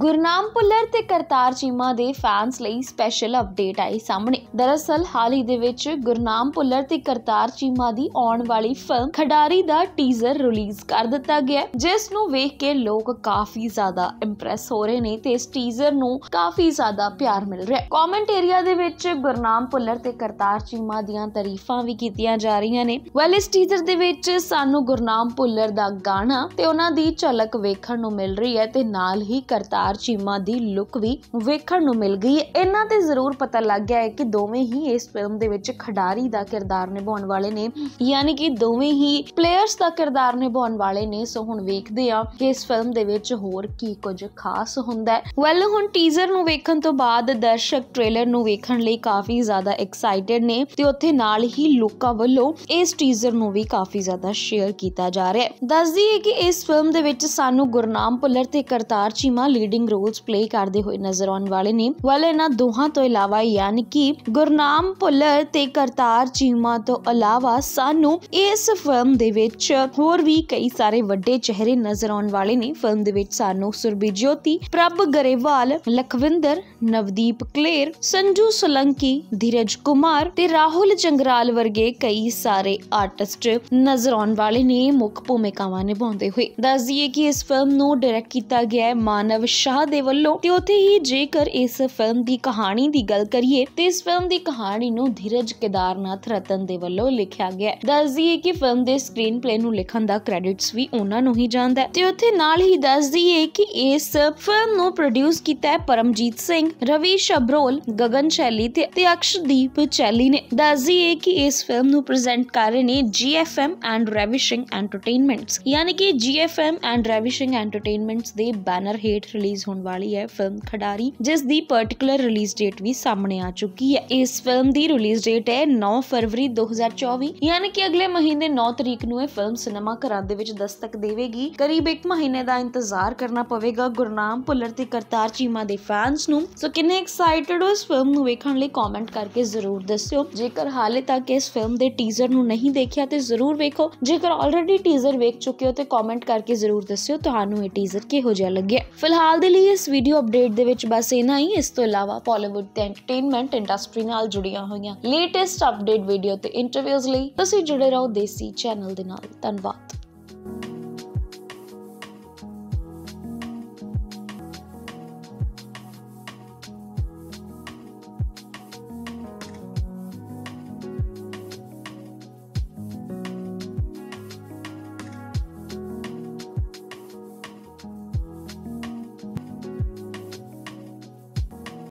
ਗੁਰਨਾਮ ਪੁੱਲਰ ਤੇ ਕਰਤਾਰ ਚੀਮਾ ਦੇ ਫੈਨਸ ਲਈ ਸਪੈਸ਼ਲ ਅਪਡੇਟ ਆਈ ਸਾਹਮਣੇ ਦਰਅਸਲ ਹਾਲ ਹੀ ਦੇ ਵਿੱਚ ਗੁਰਨਾਮ ਪੁੱਲਰ ਤੇ ਕਰਤਾਰ ਚੀਮਾ ਦੀ ਆਉਣ ਵਾਲੀ ਫਿਲਮ ਖਡਾਰੀ ਦਾ ਟੀਜ਼ਰ ਰਿਲੀਜ਼ ਕਰ ਦਿੱਤਾ ਗਿਆ ਜਿਸ ਨੂੰ ਵੇਖ ਕੇ ਲੋਕ ਕਾਫੀ ਜ਼ਿਆਦਾ ਇੰਪ੍ਰੈਸ ਹੋ ਰਹੇ ਨੇ ਤੇ ਇਸ ਟੀਜ਼ਰ ਨੂੰ ਕਾਫੀ ਜ਼ਿਆਦਾ ਪਿਆਰ ਮਿਲ ਰਿਹਾ ਹੈ ਕਮੈਂਟ ਏਰੀਆ ਦੇ ਵਿੱਚ ਗੁਰਨਾਮ ਪੁੱਲਰ ਤੇ ਕਰਤਾਰ ਚੀਮਾ ਦੀਆਂ ਤਾਰੀਫਾਂ ਵੀ ਕੀਤੀਆਂ ਜਾ ਰਹੀਆਂ ਨੇ ਵੈਲ ਇਸ ਟੀਜ਼ਰ ਦੇ ਵਿੱਚ ਸਾਨੂੰ ਗੁਰਨਾਮ ਪੁੱਲਰ ਦਾ ਗਾਣਾ ਤੇ ਉਹਨਾਂ ਦੀ ਝਲਕ ਵੇਖਣ ਨੂੰ ਮਿਲ ਰਹੀ ਹੈ ਤੇ ਨਾਲ ਹੀ ਕਰਤਾਰ ਚਾਰ ਚੀਮਾ ਦੀ ਲੁੱਕ ਵੀ ਵੇਖਣ ਨੂੰ ਮਿਲ ਗਈ ਇਹਨਾਂ ਤੇ ਜ਼ਰੂਰ ਪਤਾ ਲੱਗ ਗਿਆ ਹੈ ਕਿ ਦੋਵੇਂ ਹੀ ਇਸ ਫਿਲਮ ਦੇ ਵਿੱਚ ਖਿਡਾਰੀ ਦਾ ਕਿਰਦਾਰ ਨਿਭਾਉਣ ਵਾਲੇ ਨੇ ਯਾਨੀ ਕਿ ਦੋਵੇਂ ਹੀ ਪਲੇਅਰਸ ਦਾ ਕਿਰਦਾਰ ਨਿਭਾਉਣ ਵਾਲੇ ਨੇ ਸੋ ਹੁਣ ਵੇਖਦੇ ਆ ਕਿ ਇਸ ਫਿਲਮ ਦੇ ਵਿੱਚ ਹੋਰ ਕੀ ਕੁਝ ਖਾਸ ਹੁੰਦਾ ਹੈ ਵੈਲ ਹੁਣ ਟੀਜ਼ਰ ਨੂੰ ਵੇਖਣ ਤੋਂ ਬਾਅਦ ਦਰਸ਼ਕ ਟ੍ਰੇਲਰ ਨੂੰ ਵੇਖਣ ਲਈ ਕਾਫੀ ਜ਼ਿਆਦਾ ਐਕਸਾਈਟਿਡ ਨੇ ਤੇ ਉੱਥੇ ਨਾਲ ਹੀ ਲੋਕਾਂ ਵੱਲੋਂ ਇਸ ਟੀਜ਼ਰ ਨੂੰ ਵੀ ਕਾਫੀ ਜ਼ਿਆਦਾ ਸ਼ੇਅਰ ਕੀਤਾ ਜਾ ਰਿਹਾ ਹੈ ਦੱਸ ਦਈਏ ਕਿ ਇਸ ਫਿਲਮ ਦੇ ਵਿੱਚ ਸਾਨੂੰ ਗੁਰਨਾਮ ਭੁੱਲਰ ਤੇ Kartar Cheema lead leading roles play ਕਰਦੇ ਹੋਏ ਨਜ਼ਰ ਆਉਣ ਵਾਲੇ ਨੇ ਵੱਲ ਇਹਨਾਂ ਦੋਹਾਂ ਤੋਂ ਇਲਾਵਾ ਯਾਨੀ ਕਿ ਗੁਰਨਾਮ ਭੁੱਲਰ ਤੇ ਕਰਤਾਰ ਚੀਮਾ ਤੋਂ ਇਲਾਵਾ ਸਾਨੂੰ ਇਸ ਫਿਲਮ ਦੇ ਵਿੱਚ ਹੋਰ ਵੀ ਕਈ ਸਾਰੇ ਵੱਡੇ ਚਿਹਰੇ ਨਜ਼ਰ ਆਉਣ ਵਾਲੇ ਨੇ ਫਿਲਮ ਦੇ ਵਿੱਚ ਸਾਨੂੰ ਸੁਰਬੀ ਜੋਤੀ ਪ੍ਰਭ ਗਰੇਵਾਲ ਲਖਵਿੰਦਰ ਨਵਦੀਪ ਕਲੇਰ ਸੰਜੂ ਸੁਲੰਕੀ ਧੀਰਜ ਕੁਮਾਰ ਤੇ ਰਾਹੁਲ ਜੰਗਰਾਲ ਵਰਗੇ ਕਈ ਸਾਰੇ ਆਰਟਿਸਟ ਨਜ਼ਰ ਆਉਣ ਵਾਲੇ ਨੇ ਮੁੱਖ ਭੂਮਿਕਾਵਾਂ ਨਿਭਾਉਂਦੇ ਹੋਏ ਦੱਸ ਦਈਏ ਕਿ ਇਸ ਫਿਲਮ ਨੂੰ ਡਾਇਰੈਕਟ ਕੀਤਾ ਗਿਆ ਹੈ ਮਾਨਵ ਸ਼ਾਹ ਦੇ ਵੱਲੋਂ ਤੇ ਉੱਥੇ ਹੀ ਜੇਕਰ ਇਸ ਫਿਲਮ ਦੀ ਕਹਾਣੀ ਦੀ ਗੱਲ ਕਰੀਏ ਤੇ ਇਸ ਫਿਲਮ ਦੀ ਕਹਾਣੀ ਨੂੰ ਧੀਰਜ ਕੇਦਾਰਨਾਥ ਰਤਨ ਦੇ ਵੱਲੋਂ ਲਿਖਿਆ ਗਿਆ ਹੈ ਦੱਸ ਦਈਏ ਕਿ ਫਿਲਮ ਦੇ ਸਕਰੀਨ ਪਲੇ ਨੂੰ ਲਿਖਣ ਦਾ ਕ੍ਰੈਡਿਟਸ ਵੀ ਉਹਨਾਂ ਨੂੰ ਹੀ ਜਾਂਦਾ ਹੈ ਤੇ ਉੱਥੇ ਨਾਲ ਹੀ ਦੱਸ ਦਈਏ ਕਿ ਇਸ ਫਿਲਮ ਨੂੰ ਪ੍ਰੋਡਿਊਸ ਕੀਤਾ ਹੈ ਪਰਮਜੀਤ ਸਿੰਘ ਰਵੀ ਸ਼ਬਰੋਲ ਗਗਨ ਚੈਲੀ ਤੇ ਅਕਸ਼ਦੀਪ ਚੈਲੀ ਨੇ ਦੱਸ ਦਈਏ ਕਿ ਇਸ ਫਿਲਮ ਨੂੰ ਪ੍ਰੈਜ਼ੈਂਟ ਕਰ ਰਹੇ ਨੇ ਜੀਐਫਐਮ ਐਂਡ ਰੈਵਿਸ਼ਿੰਗ ਐਂਟਰਟੇਨਮੈਂਟਸ ਯਾਨੀ ਕਿ ਜੀਐਫਐਮ ਐਂਡ ਰੈਵਿਸ਼ਿੰਗ ਐਂਟਰਟੇਨਮੈਂਟਸ ਦੇ ਬੈਨਰ ਹੇਠ ਰਿਲੀਜ਼ ਰਿਲੀਜ਼ ਹੋਣ ਵਾਲੀ ਹੈ ਫਿਲਮ ਖਡਾਰੀ ਜਿਸ ਦੀ ਪਾਰਟਿਕੂਲਰ ਰਿਲੀਜ਼ ਡੇਟ ਵੀ ਸਾਹਮਣੇ ਆ ਚੁੱਕੀ ਹੈ ਇਸ ਫਿਲਮ ਦੀ ਰਿਲੀਜ਼ ਡੇਟ ਹੈ 9 ਫਰਵਰੀ 2024 ਯਾਨੀ ਕਿ ਅਗਲੇ ਮਹੀਨੇ 9 ਤਰੀਕ ਨੂੰ ਇਹ ਫਿਲਮ ਸਿਨੇਮਾ ਘਰਾਂ ਦੇ ਵਿੱਚ ਦਸਤਕ ਦੇਵੇਗੀ ਕਰੀਬ 1 ਮਹੀਨੇ ਦਾ ਇੰਤਜ਼ਾਰ ਕਰਨਾ ਪਵੇਗਾ ਗੁਰਨਾਮ ਭੁੱਲਰ ਤੇ ਕਰਤਾਰ ਚੀਮਾ ਦੇ ਫੈਨਸ ਨੂੰ ਸੋ ਕਿੰਨੇ ਐਕਸਾਈਟਡ ਹੋ ਇਸ ਫਿਲਮ ਨੂੰ ਵੇਖਣ ਲਈ ਕਮੈਂਟ ਕਰਕੇ ਜ਼ਰੂਰ ਦੱਸਿਓ ਜੇਕਰ ਹਾਲੇ ਤੱਕ ਇਸ ਫਿਲਮ ਦੇ ਟੀਜ਼ਰ ਨੂੰ ਨਹੀਂ ਦੇਖਿਆ ਤੇ ਜ਼ਰੂਰ ਵੇਖੋ ਜੇਕਰ ਆਲਰੇਡੀ ਟੀਜ਼ਰ ਵੇਖ ਚੁੱਕੇ ਹੋ ਤੇ ਕਮੈਂਟ ਕਰਕੇ ਜ਼ਰੂਰ ਦੱਸਿਓ ਤੁਹਾਨੂੰ ਇਹ ਟੀਜ਼ਰ ਕਿਹੋ ਜਿਹਾ ਲੱਗਿਆ ਫਿਲਹਾਲ ਤੁਹਾਡੇ ਲਈ ਇਸ ਵੀਡੀਓ ਅਪਡੇਟ ਦੇ ਵਿੱਚ ਬਸ ਇਨਾ ਹੀ ਇਸ ਤੋਂ ਇਲਾਵਾ ਪੋਲੀਵੁੱਡ ਤੇ ਐਂਟਰਟੇਨਮੈਂਟ ਇੰਡਸਟਰੀ ਨਾਲ ਜੁੜੀਆਂ ਹੋਈਆਂ ਲੇਟੈਸਟ ਅਪਡੇਟ ਵੀਡੀਓ ਤੇ ਇੰਟਰਵਿਊਜ਼ ਲਈ ਤੁਸੀਂ ਜੁੜੇ ਰਹੋ ਦੇਸੀ ਚੈਨਲ ਦੇ ਨਾਲ ਧੰਨਵਾਦ